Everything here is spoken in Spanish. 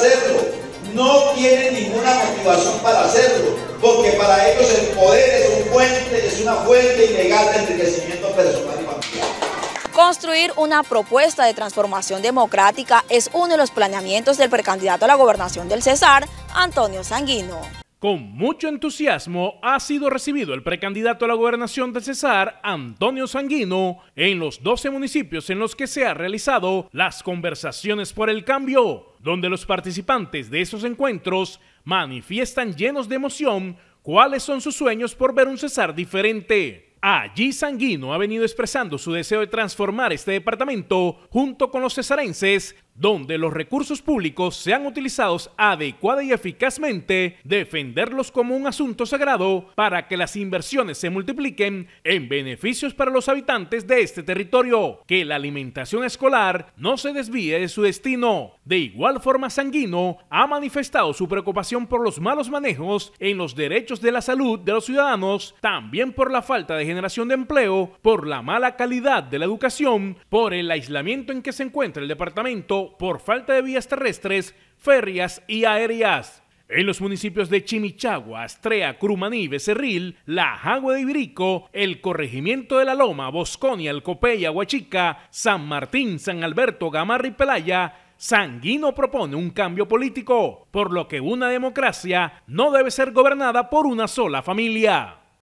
hacerlo. No tienen ninguna motivación para hacerlo, porque para ellos el poder es, un puente, es una fuente ilegal de enriquecimiento personal y familiar. Construir una propuesta de transformación democrática es uno de los planeamientos del precandidato a la gobernación del Cesar, Antonio Sanguino. Con mucho entusiasmo ha sido recibido el precandidato a la gobernación de Cesar, Antonio Sanguino, en los 12 municipios en los que se han realizado las conversaciones por el cambio, donde los participantes de esos encuentros manifiestan llenos de emoción cuáles son sus sueños por ver un Cesar diferente. Allí Sanguino ha venido expresando su deseo de transformar este departamento junto con los cesarenses, donde los recursos públicos sean utilizados adecuadamente y eficazmente, defenderlos como un asunto sagrado para que las inversiones se multipliquen en beneficios para los habitantes de este territorio, que la alimentación escolar no se desvíe de su destino. De igual forma, Sanguino ha manifestado su preocupación por los malos manejos en los derechos de la salud de los ciudadanos, también por la falta de generación de empleo, por la mala calidad de la educación, por el aislamiento en que se encuentra el departamento, por falta de vías terrestres, ferias y aéreas. En los municipios de Chimichagua, Astrea, Crumaní, Becerril, La Jagua de Ibirico, el corregimiento de La Loma, Bosconia, Alcopeya, Huachica, San Martín, San Alberto, Gamarra y Pelaya, Sanguino propone un cambio político, por lo que una democracia no debe ser gobernada por una sola familia.